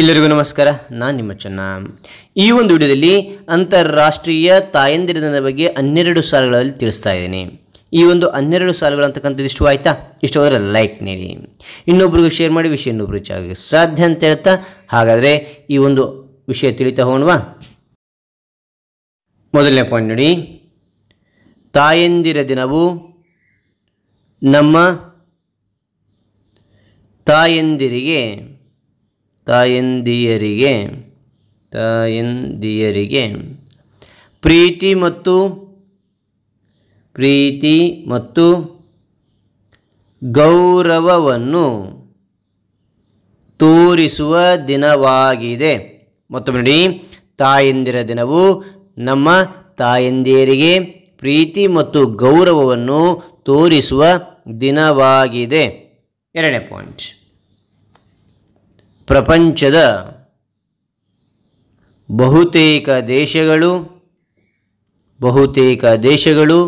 ಎಲ್ಲರಿಗೂ ನಮಸ್ಕಾರ ನಾನು ನಿಮ್ಮ ಚೆನ್ನ ಈ ಒಂದು ವಿಡಿಯೋದಲ್ಲಿ ಅಂತಾರಾಷ್ಟ್ರೀಯ ತಾಯಂದಿರ ದಿನದ ಬಗ್ಗೆ ಹನ್ನೆರಡು ಸಾಲುಗಳಲ್ಲಿ ತಿಳಿಸ್ತಾ ಇದ್ದೀನಿ ಈ ಒಂದು ಹನ್ನೆರಡು ಸಾಲುಗಳಂತಕ್ಕಂಥದ್ದು ಇಷ್ಟು ಆಯ್ತಾ ಇಷ್ಟು ಹೋದರೆ ಲೈಕ್ ನೀಡಿ ಇನ್ನೊಬ್ರಿಗೂ ಶೇರ್ ಮಾಡಿ ವಿಷಯ ಇನ್ನೊಬ್ರು ಹೆಚ್ಚಾಗಿ ಸಾಧ್ಯ ಅಂತ ಹೇಳ್ತಾ ಹಾಗಾದರೆ ಈ ಒಂದು ವಿಷಯ ತಿಳಿತಾ ಹೋಣವಾ ಮೊದಲನೇ ಪಾಯಿಂಟ್ ನೋಡಿ ತಾಯಂದಿರ ದಿನವು ನಮ್ಮ ತಾಯಂದಿರಿಗೆ ತಾಯಂದಿಯರಿಗೆ ತಾಯಂದಿಯರಿಗೆ ಪ್ರೀತಿ ಮತ್ತು ಪ್ರೀತಿ ಮತ್ತು ಗೌರವವನ್ನು ತೋರಿಸುವ ದಿನವಾಗಿದೆ ಮತ್ತೊಮ್ಮೆ ನೋಡಿ ತಾಯಂದಿರ ದಿನವು ನಮ್ಮ ತಾಯಂದಿಯರಿಗೆ ಪ್ರೀತಿ ಮತ್ತು ಗೌರವವನ್ನು ತೋರಿಸುವ ದಿನವಾಗಿದೆ ಎರಡನೇ ಪಾಯಿಂಟ್ ಪ್ರಪಂಚದ ಬಹುತೇಕ ದೇಶಗಳು ಬಹುತೇಕ ದೇಶಗಳು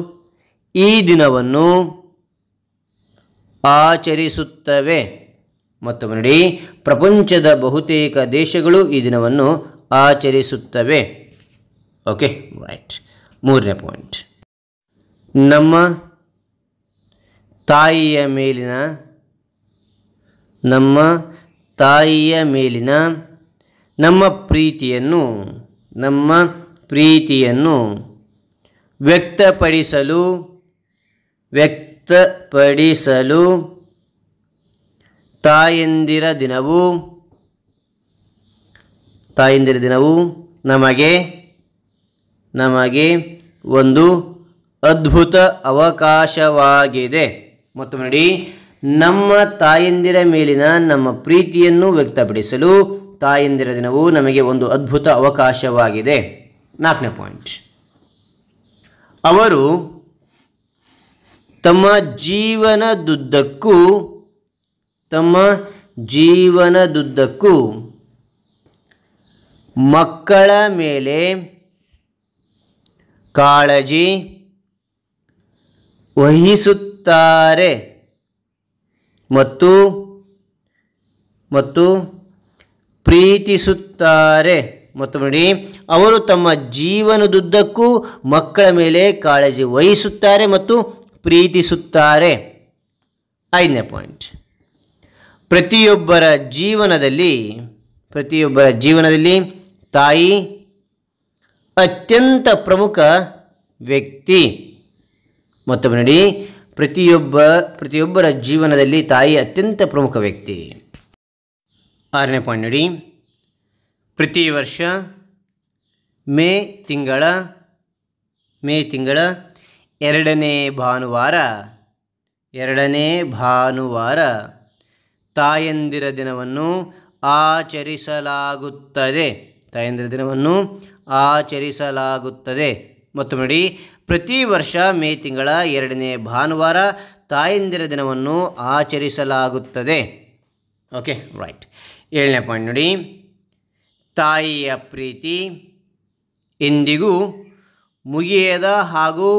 ಈ ದಿನವನ್ನು ಆಚರಿಸುತ್ತವೆ ಮತ್ತು ನೋಡಿ ಪ್ರಪಂಚದ ಬಹುತೇಕ ದೇಶಗಳು ಈ ದಿನವನ್ನು ಆಚರಿಸುತ್ತವೆ ಓಕೆ ರೈಟ್ ಮೂರನೇ ಪಾಯಿಂಟ್ ನಮ್ಮ ತಾಯಿಯ ಮೇಲಿನ ನಮ್ಮ ತಾಯಿಯ ಮೇಲಿನ ನಮ್ಮ ಪ್ರೀತಿಯನ್ನು ನಮ್ಮ ಪ್ರೀತಿಯನ್ನು ವ್ಯಕ್ತಪಡಿಸಲು ವ್ಯಕ್ತಪಡಿಸಲು ತಾಯಂದಿರ ದಿನವು ತಾಯಂದಿರ ದಿನವು ನಮಗೆ ನಮಗೆ ಒಂದು ಅದ್ಭುತ ಅವಕಾಶವಾಗಿದೆ ಮತ್ತು ನೋಡಿ ನಮ್ಮ ತಾಯಂದಿರ ಮೇಲಿನ ನಮ್ಮ ಪ್ರೀತಿಯನ್ನು ವ್ಯಕ್ತಪಡಿಸಲು ತಾಯಂದಿರ ದಿನವು ನಮಗೆ ಒಂದು ಅದ್ಭುತ ಅವಕಾಶವಾಗಿದೆ ನಾಲ್ಕನೇ ಪಾಯಿಂಟ್ ಅವರು ತಮ್ಮ ಜೀವನದುದ್ದಕ್ಕೂ ತಮ್ಮ ಜೀವನದುದ್ದಕ್ಕೂ ಮಕ್ಕಳ ಮೇಲೆ ಕಾಳಜಿ ವಹಿಸುತ್ತಾರೆ ಮತ್ತು ಮತ್ತು ಪ್ರೀತಿಸುತ್ತಾರೆ ಮತ್ತು ನೋಡಿ ಅವರು ತಮ್ಮ ಜೀವನದುದ್ದಕ್ಕೂ ಮಕ್ಕಳ ಮೇಲೆ ಕಾಳಜಿ ವಹಿಸುತ್ತಾರೆ ಮತ್ತು ಪ್ರೀತಿಸುತ್ತಾರೆ ಐದನೇ ಪಾಯಿಂಟ್ ಪ್ರತಿಯೊಬ್ಬರ ಜೀವನದಲ್ಲಿ ಪ್ರತಿಯೊಬ್ಬರ ಜೀವನದಲ್ಲಿ ತಾಯಿ ಅತ್ಯಂತ ಪ್ರಮುಖ ವ್ಯಕ್ತಿ ಮತ್ತೊಮ್ಮೆ ನೋಡಿ ಪ್ರತಿಯೊಬ್ಬ ಪ್ರತಿಯೊಬ್ಬರ ಜೀವನದಲ್ಲಿ ತಾಯಿ ಅತ್ಯಂತ ಪ್ರಮುಖ ವ್ಯಕ್ತಿ ಆರನೇ ಪಾಯಿಂಟ್ ನೋಡಿ ಪ್ರತಿ ವರ್ಷ ಮೇ ತಿಂಗಳ ಮೇ ತಿಂಗಳ ಎರಡನೇ ಭಾನುವಾರ ಎರಡನೇ ಭಾನುವಾರ ತಾಯಂದಿರ ದಿನವನ್ನು ಆಚರಿಸಲಾಗುತ್ತದೆ ತಾಯಂದಿರ ದಿನವನ್ನು ಆಚರಿಸಲಾಗುತ್ತದೆ ಮತ್ತು ನೋಡಿ ಪ್ರತಿ ವರ್ಷ ಮೇ ತಿಂಗಳ ಎರಡನೇ ಭಾನುವಾರ ತಾಯಂದಿರ ದಿನವನ್ನು ಆಚರಿಸಲಾಗುತ್ತದೆ ಓಕೆ ರೈಟ್ ಏಳನೇ ಪಾಯಿಂಟ್ ನೋಡಿ ತಾಯಿಯ ಪ್ರೀತಿ ಎಂದಿಗೂ ಮುಗಿಯದ ಹಾಗೂ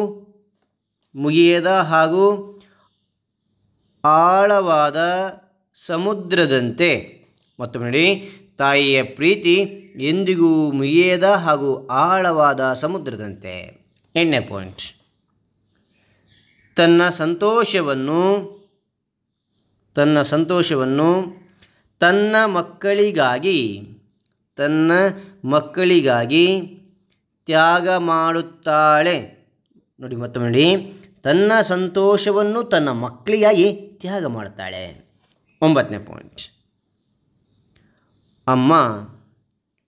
ಮುಗಿಯದ ಹಾಗೂ ಆಳವಾದ ಸಮುದ್ರದಂತೆ ಮತ್ತೊಮ್ಮೆ ನೋಡಿ ತಾಯಿಯ ಪ್ರೀತಿ ಎಂದಿಗೂ ಮುಗಿಯದ ಹಾಗೂ ಆಳವಾದ ಸಮುದ್ರದಂತೆ ಎಂಟನೇ ಪಾಯಿಂಟ್ ತನ್ನ ಸಂತೋಷವನ್ನು ತನ್ನ ಸಂತೋಷವನ್ನು ತನ್ನ ಮಕ್ಕಳಿಗಾಗಿ ತನ್ನ ಮಕ್ಕಳಿಗಾಗಿ ತ್ಯಾಗ ಮಾಡುತ್ತಾಳೆ ನೋಡಿ ಮತ್ತೊಮ್ಮೆ ನೋಡಿ ತನ್ನ ಸಂತೋಷವನ್ನು ತನ್ನ ಮಕ್ಕಳಿಗಾಗಿ ತ್ಯಾಗ ಮಾಡುತ್ತಾಳೆ ಒಂಬತ್ತನೇ ಪಾಯಿಂಟ್ ಅಮ್ಮ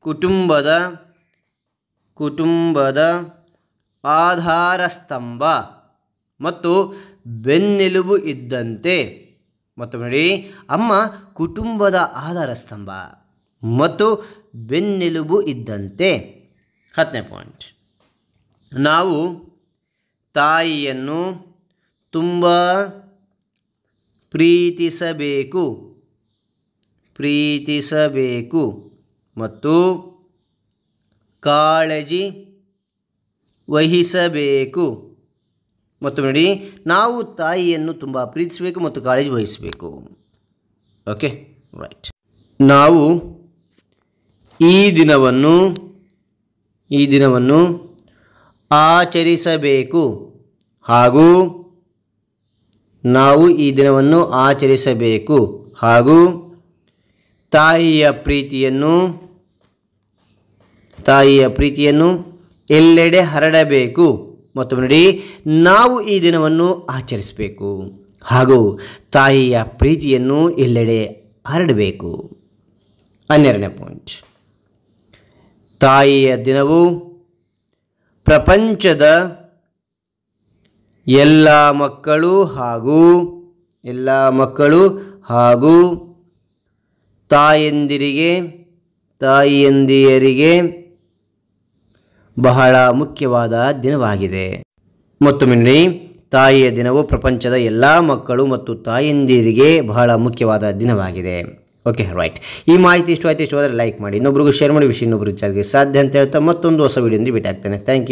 ಕುಟುಂಬದ ಕುಟುಂಬದ ಆಧಾರಸ್ತಂಭ ಮತ್ತು ಬೆನ್ನೆಲುಬು ಇದ್ದಂತೆ ಮತ್ತು ನೋಡಿ ಅಮ್ಮ ಕುಟುಂಬದ ಆಧಾರ ಸ್ತಂಭ ಮತ್ತು ಬೆನ್ನೆಲುಬು ಇದ್ದಂತೆ ಹತ್ತನೇ ಪಾಯಿಂಟ್ ನಾವು ತಾಯಿಯನ್ನು ತುಂಬ ಪ್ರೀತಿಸಬೇಕು ಪ್ರೀತಿಸಬೇಕು ಮತ್ತು ಕಾಳಜಿ ವಹಿಸಬೇಕು ಮತ್ತು ನೋಡಿ ನಾವು ತಾಯಿಯನ್ನು ತುಂಬ ಪ್ರೀತಿಸಬೇಕು ಮತ್ತು ಕಾಳಜಿ ವಹಿಸಬೇಕು ಓಕೆ ರೈಟ್ ನಾವು ಈ ದಿನವನ್ನು ಈ ದಿನವನ್ನು ಆಚರಿಸಬೇಕು ಹಾಗೂ ನಾವು ಈ ದಿನವನ್ನು ಆಚರಿಸಬೇಕು ಹಾಗೂ ತಾಯಿಯ ಪ್ರೀತಿಯನ್ನು ತಾಯಿಯ ಪ್ರೀತಿಯನ್ನು ಎಲ್ಲೆಡೆ ಹರಡಬೇಕು ಮತ್ತು ನೋಡಿ ನಾವು ಈ ದಿನವನ್ನು ಆಚರಿಸಬೇಕು ಹಾಗೂ ತಾಯಿಯ ಪ್ರೀತಿಯನ್ನು ಎಲ್ಲೆಡೆ ಹರಡಬೇಕು ಹನ್ನೆರಡನೇ ಪಾಯಿಂಟ್ ತಾಯಿಯ ದಿನವು ಪ್ರಪಂಚದ ಎಲ್ಲ ಮಕ್ಕಳು ಹಾಗೂ ಎಲ್ಲ ಮಕ್ಕಳು ಹಾಗೂ ತಾಯಂದಿರಿಗೆ ತಾಯಿಯಂದಿಯರಿಗೆ ಬಹಳ ಮುಖ್ಯವಾದ ದಿನವಾಗಿದೆ ಮತ್ತೊಮ್ಮೆ ತಾಯಿಯ ದಿನವು ಪ್ರಪಂಚದ ಎಲ್ಲ ಮಕ್ಕಳು ಮತ್ತು ತಾಯಂದಿರಿಗೆ ಬಹಳ ಮುಖ್ಯವಾದ ದಿನವಾಗಿದೆ ಓಕೆ ರೈಟ್ ಈ ಮಾಹಿತಿ ಇಷ್ಟವಾಯಿತು ಇಷ್ಟವಾದರೆ ಲೈಕ್ ಮಾಡಿ ಇನ್ನೊಬ್ರಿಗೂ ಶೇರ್ ಮಾಡಿ ವಿಷಯ ಇನ್ನೊಬ್ರಿಗೆ ಜಾರಿಗೆ ಸಾಧ್ಯ ಅಂತ ಹೇಳ್ತಾ ಮತ್ತೊಂದು ಹೊಸ ವಿಡಿಯೋ ಭೇಟಿ ಆಗ್ತೇನೆ ಥ್ಯಾಂಕ್ ಯು